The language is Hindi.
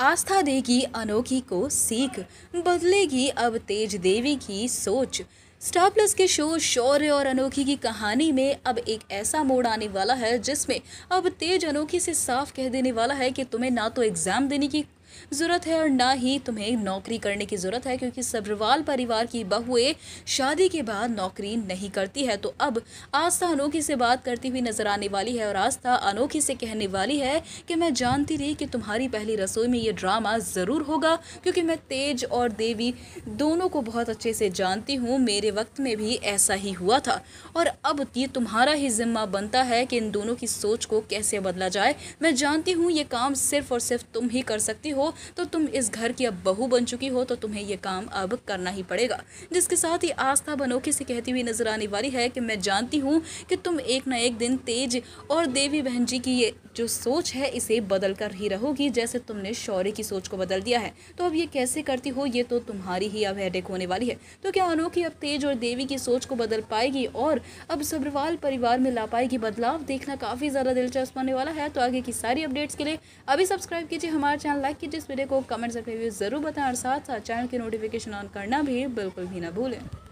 आस्था देगी अनोखी को सीख बदलेगी अब तेज देवी की सोच स्टार प्लस के शो शौर्य और अनोखी की कहानी में अब एक ऐसा मोड़ आने वाला है जिसमें अब तेज अनोखी से साफ कह देने वाला है कि तुम्हें ना तो एग्ज़ाम देने की ज़रूरत है और ना ही तुम्हें नौकरी करने की ज़रूरत है क्योंकि सब्रवाल परिवार की बहुए शादी के बाद नौकरी नहीं करती है तो अब आस्था अनोखी से बात करती हुई नज़र आने वाली है और आस्था अनोखी से कहने वाली है कि मैं जानती रही कि तुम्हारी पहली रसोई में ये ड्रामा ज़रूर होगा क्योंकि मैं तेज और देवी दोनों को बहुत अच्छे से जानती हूँ मेरे वक्त में भी ऐसा ही हुआ था और अब ये तुम्हारा ही जिम्मा बनता है कि इन दोनों की सोच को कैसे बदला जाए मैं जानती हूँ ये काम सिर्फ और सिर्फ तुम ही कर सकती हो हो तो तुम इस घर की अब बहू बन चुकी हो तो तुम्हें ये काम अब करना ही पड़ेगा जिसके साथ ही आस्था बनोखी से कहती हुई नजर आने वाली है कि मैं जानती हूँ कि तुम एक ना एक दिन तेज और देवी बहन जी की ये जो सोच है इसे बदल कर ही रहोगी जैसे तुमने शौर्य की सोच को बदल दिया है तो अब ये कैसे करती हो ये तो तुम्हारी ही अब हेडेक होने वाली है तो क्या अनोखी अब तेज और देवी की सोच को बदल पाएगी और अब सब्रवाल परिवार में ला पाएगी बदलाव देखना काफ़ी ज़्यादा दिलचस्प होने वाला है तो आगे की सारी अपडेट्स के लिए अभी सब्सक्राइब कीजिए हमारे चैनल लाइक कीजिए इस वीडियो को कमेंट्स और रिव्यू ज़रूर बताएं और साथ साथ चैनल की नोटिफिकेशन ऑन करना भी बिल्कुल भी ना भूलें